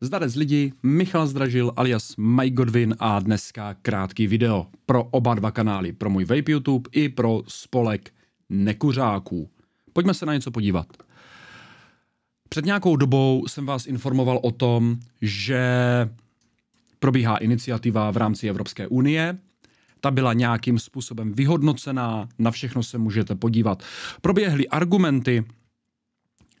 Zdarec lidi, Michal Zdražil alias Mike Godwin a dneska krátký video pro oba dva kanály, pro můj Vape YouTube i pro spolek nekuřáků. Pojďme se na něco podívat. Před nějakou dobou jsem vás informoval o tom, že probíhá iniciativa v rámci Evropské unie. Ta byla nějakým způsobem vyhodnocená, na všechno se můžete podívat. Proběhly argumenty,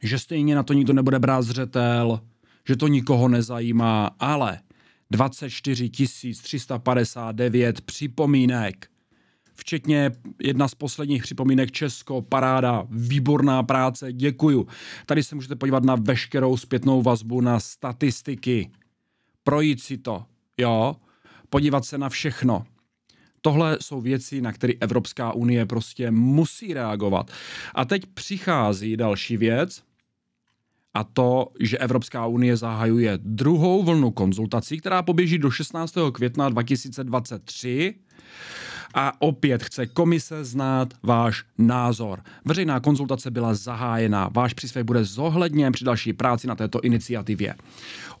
že stejně na to nikdo nebude brát zřetel, že to nikoho nezajímá, ale 24 359 připomínek, včetně jedna z posledních připomínek Česko, paráda, výborná práce, děkuju. Tady se můžete podívat na veškerou zpětnou vazbu, na statistiky, projít si to, jo, podívat se na všechno. Tohle jsou věci, na které Evropská unie prostě musí reagovat. A teď přichází další věc, a to, že Evropská unie zahajuje druhou vlnu konzultací, která poběží do 16. května 2023 a opět chce komise znát váš názor. Veřejná konzultace byla zahájena. Váš příspěvek bude zohledněn při další práci na této iniciativě.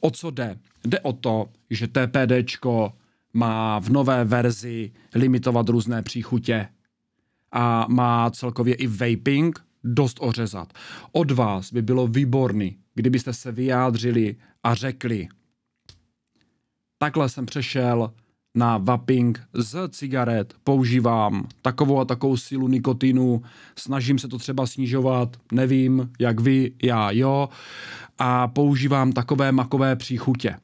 O co jde? Jde o to, že TPDčko má v nové verzi limitovat různé příchutě a má celkově i vaping, dost ořezat. Od vás by bylo výborný, kdybyste se vyjádřili a řekli, takhle jsem přešel na vaping z cigaret, používám takovou a takovou sílu nikotinu, snažím se to třeba snižovat, nevím, jak vy, já jo, a používám takové makové příchutě.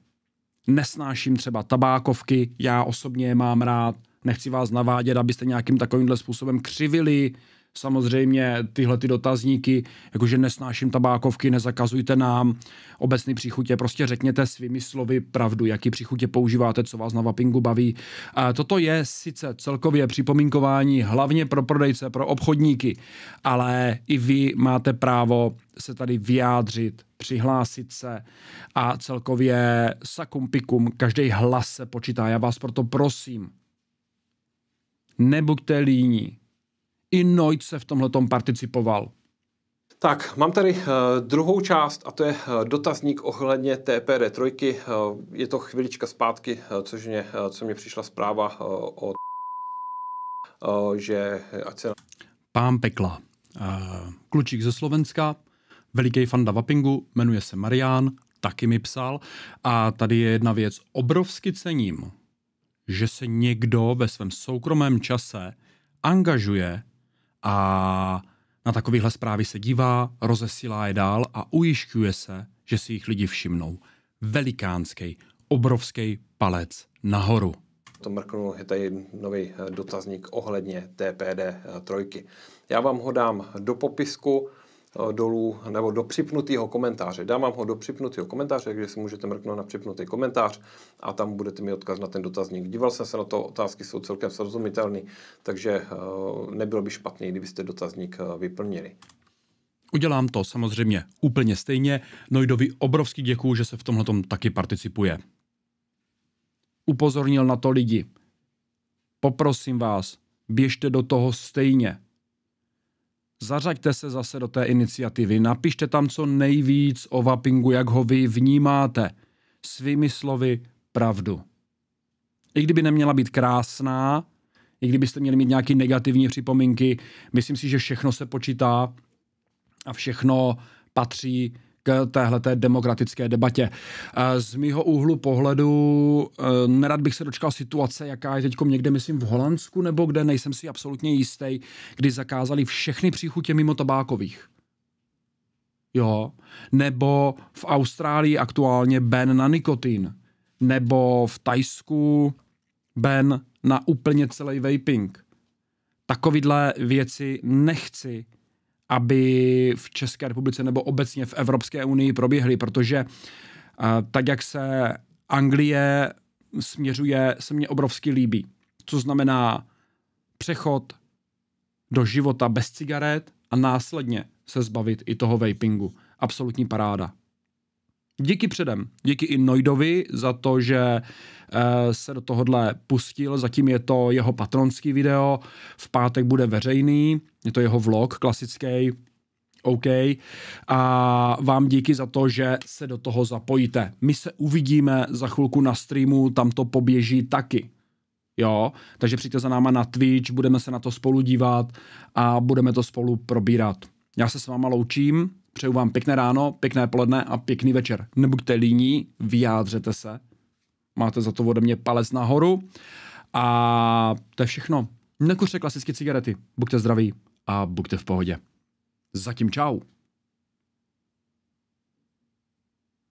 Nesnáším třeba tabákovky, já osobně je mám rád, nechci vás navádět, abyste nějakým takovýmhle způsobem křivili samozřejmě tyhle ty dotazníky, jakože nesnáším tabákovky, nezakazujte nám obecný příchutě, prostě řekněte svými slovy pravdu, jaký příchutě používáte, co vás na vapingu baví. A toto je sice celkově připomínkování hlavně pro prodejce, pro obchodníky, ale i vy máte právo se tady vyjádřit, přihlásit se a celkově sakum pikum, každý hlas se počítá. Já vás proto prosím, nebuďte líní, i Noit se v tomhle participoval. Tak, mám tady uh, druhou část a to je uh, dotazník ohledně TPD3. Uh, eh, je to chvilička zpátky, uh, což mě, uh, co mě přišla zpráva uh, od uh, že ať se... Pán Pekla, uh, klučík ze Slovenska, veliký fan vapingu, jmenuje se Marián, taky mi psal. A tady je jedna věc. Obrovsky cením, že se někdo ve svém soukromém čase angažuje a na takovéhle zprávy se dívá, rozesílá je dál a ujišťuje se, že si jich lidi všimnou. Velikánský, obrovský palec nahoru. To mrknu, je tady nový eh, dotazník ohledně TPD eh, trojky. Já vám ho dám do popisku. Eh, dolů nebo do připnutého komentáře. Dám vám ho do připnutého komentáře, takže si můžete mrknout na připnutý komentář a tam budete mít odkaz na ten dotazník. Díval jsem se na to, otázky jsou celkem srozumitelné, takže eh, nebylo by špatné, kdybyste dotazník eh, vyplnili. Udělám to samozřejmě úplně stejně. Noidovi obrovský děkuju, že se v tomhle taky participuje. Upozornil na to lidi. Poprosím vás, běžte do toho stejně. Zařaďte se zase do té iniciativy, napište tam co nejvíc o vapingu, jak ho vy vnímáte. Svými slovy pravdu. I kdyby neměla být krásná, i kdybyste měli mít nějaké negativní připomínky, myslím si, že všechno se počítá a všechno patří k téhleté demokratické debatě. Z mýho úhlu pohledu e, nerad bych se dočkal situace, jaká je teď někde, myslím, v Holandsku, nebo kde nejsem si absolutně jistý, kdy zakázali všechny příchutě mimo tabákových. Jo. Nebo v Austrálii aktuálně ben na nikotin. Nebo v Tajsku ben na úplně celý vaping. Takovýhle věci nechci aby v České republice nebo obecně v Evropské unii proběhly, protože tak, jak se Anglie směřuje, se mně obrovsky líbí. Co znamená přechod do života bez cigaret a následně se zbavit i toho vapingu. Absolutní paráda. Díky předem. Díky i Noidovi za to, že eh, se do tohohle pustil. Zatím je to jeho patronský video. V pátek bude veřejný. Je to jeho vlog klasický. OK. A vám díky za to, že se do toho zapojíte. My se uvidíme za chvilku na streamu, tam to poběží taky. Jo, takže přijďte za náma na Twitch, budeme se na to spolu dívat a budeme to spolu probírat. Já se s váma loučím, Přeju vám pěkné ráno, pěkné poledne a pěkný večer. Nebuďte líní, vyjádřete se. Máte za to ode mě palec nahoru. A to je všechno. Nekuřte klasické cigarety. Buďte zdraví a buďte v pohodě. Zatím čau.